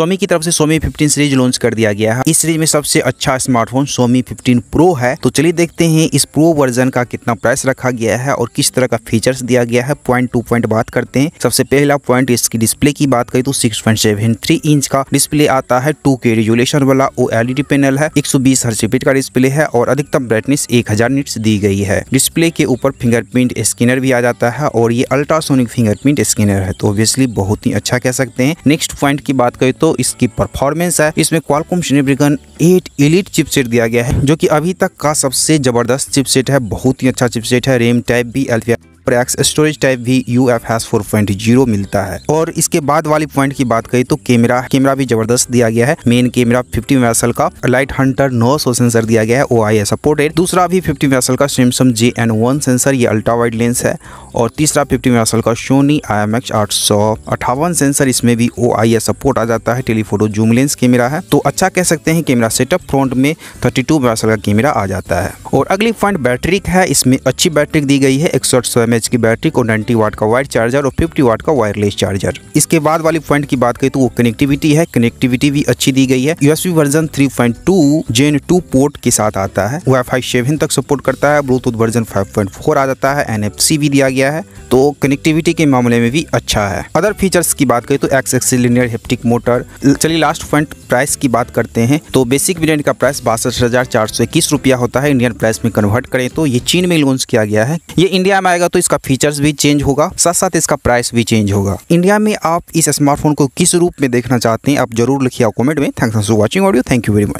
सोमी की तरफ से सोमी फिफ्टीन सीरीज लॉन्च कर दिया गया है इस सीरीज में सबसे अच्छा स्मार्टफोन सोमी फिफ्टीन प्रो है तो चलिए देखते हैं इस प्रो वर्जन का कितना प्राइस रखा गया है और किस तरह का फीचर्स दिया गया है पॉइंट टू पॉइंट बात करते हैं सबसे पहला पॉइंट इसकी डिस्प्ले की बात करें तो six point seven three inch का डिस्प्ले आता है टू के रेजुलेशन वाला ओ एलईडी पैनल है एक सौ बीस का डिस्प्ले है और अधिकतम ब्राइटनेस एक हजार दी गई है डिस्प्ले के ऊपर फिंगरप्रिंट स्कैनर भी आ जाता है और ये अल्ट्रासोनिक फिंगरप्रिंट स्कैनर है तो ऑब्वियसली बहुत ही अच्छा कह सकते हैं नेक्स्ट पॉइंट की बात करें तो इसकी परफॉर्मेंस है इसमें Qualcomm Snapdragon eight elite chipset दिया गया है जो कि अभी तक का सबसे जबरदस्त चिपसेट है बहुत ही अच्छा चिपसेट है रेम टाइप भी एल्फिया प्रैक्स स्टोरेज टाइप भी U F S four point zero मिलता है और इसके बाद वाली पॉइंट की बात करें तो कैमरा कैमरा भी जबरदस्त दिया गया है मेन कैमरा फिफ्टी मेगासल का लाइट हंटर नौ सौ सेंसर दिया गया है ओ आई सपोर्टेड दूसरा भी फिफ्टी मेगासल का Samsung J N one sensor ये अल्ट्रा वाइड लेंस है और तीसरा फिफ्टी मेगासल का सोनी आई एम एक्स आठ सौ अठावन सेंसर इसमें भी ओ आई सपोर्ट आ जाता है टेलीफोटो जूम लेंस कैमरा है तो अच्छा कह सकते हैं कैमरा सेटअप फ्रंट में थर्टी टू मेगासल का कैमरा आ जाता है और अगली पॉइंट बैटरी है इसमें अच्छी बैटरी दी गई है एक सौ एम की बैटरी को नाइन्टी वाट का वायर चार्जर और फिफ्टी वाट का वायरलेस चार्जर इसके बाद वाली पॉइंट की बात करें तो वो कनेक्टिविटी है कनेक्टिविटी भी अच्छी दी गई है USB version 3.2 gen two port के साथ आता है वाई 7 तक सपोर्ट करता है ब्लूटूथ वर्जन फाइव आ जाता है एन भी दिया गया है तो कनेक्टिविटी के मामले में भी अच्छा है अदर फीचर्स की बात करें तो एक्स एक्सिलियर हेप्टिक मोटर चलिए लास्ट पॉइंट प्राइस की बात करते हैं तो बेसिक वेरियंट का प्राइस बासठ हजार चार सौ इक्कीस रुपया होता है इंडियन प्राइस में कन्वर्ट करें तो ये चीन में लॉन्च किया गया है ये इंडिया में आएगा तो इसका फीचर्स भी चेंज होगा साथ साथ इसका प्राइस भी चेंज होगा इंडिया में आप इस स्मार्टफोन को किस रूप में देखना चाहते हैं आप जरूर लिखिए कॉमेंट में thanks for watching audio thank you very much